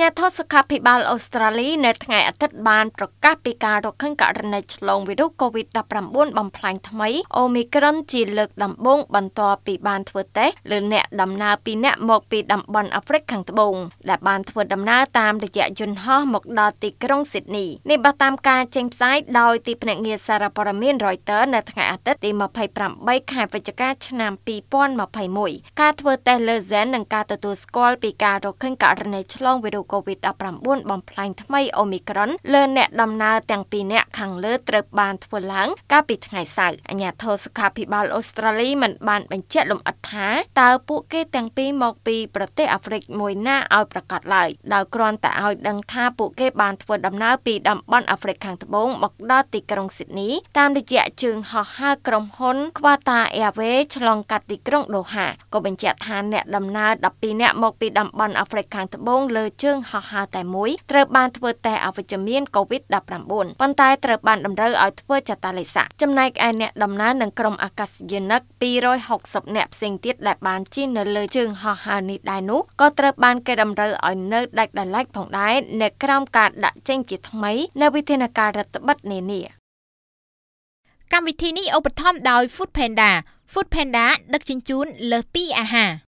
ញ្ញាធិសុខាភិបាលអូស្ត្រាលីនៅថ្ងៃអាទិត្យបានប្រកាសពីការរកឃើញករណីឆ្លងវីរុស COVID-19 បំផ្លាញថ្មី អូមីក្រុនជាលើកដំបូងបន្ទាប់ពីបានធ្វើតេស្តលើអ្នកដំណើរពីរនាក់មកពីតំបន់អាហ្វ្រិកខាងត្បូងដែលបានធ្វើដំណើរតាមរយៈយន្តហោះមកដល់ទីក្រុងស៊ីដនីនេះបើតាមការចេញផ្សាយដោយទីភ្នាក់ងារសារព័ត៌មាន Reuters នៅថ្ងៃអាទិត្យទី28ខែវិច្ឆិកាឆ្នាំ2021ការធ្វើតេស្តលើ Zen និងការទទួលស្គាល់ពីការរកឃើញករណីឆ្លងវីរុស COVID-19 បំផ្លាញថ្មីអូមីក្រុនលើអ្នកដំណើរទាំងពីរនាក់ខាងលើត្រូវបានធ្វើឡើងកាលពីថ្ងៃសៅរ៍អាជ្ញាធរសុខាភិបាលអូស្ត្រាលីមិនបានបញ្ជាក់លម្អិតថាតើពួកគេទាំងពីរមក ពីប្រទេសអាហ្វ្រិកមួយណាឲ្យប្រកាសឡើយដោយគ្រាន់តែឲ្យដឹងថាពួកគេបានធ្វើដំណើរពីតំបន់អាហ្វ្រិកខាងត្បូងមកដល់ទីក្រុងស៊ីដនីតាមរយៈជើងហោះហើរក្រុមហ៊ុន Qatar Airways ឆ្លងកាត់ទីក្រុងដូហាក៏បញ្ជាក់ថាអ្នកដំណើរ12នាក់មកពីតំបន់អាហ្វ្រិកខាងត្បូង លើជើងហោះហើរតែមួយត្រូវបានធ្វើតេស្តអវិជ្ជមាន COVID-19 ប៉ុន្តែត្រូវបានតម្រូវឲ្យធ្វើចតាឡេស័កចំណែកឯអ្នកដំណើរនិងក្រុមអាកាសយានិក260អ្នកផ្សេងទៀតដែលបានជិះនៅលើជើងហោះហើរនេះដែរនោះក៏ត្រូវបានគេតម្រូវឲ្យនៅដាច់ដោយឡែកផងដែរនៅក្រោមការដាក់ចេញជាថ្មី នៅវិធានការរដ្ឋបិទនានាកម្មវិធីនេះឧបត្ថម្ភដោយ Food Panda Food Panda ដឹកជញ្ជូនលើសពីអាហារ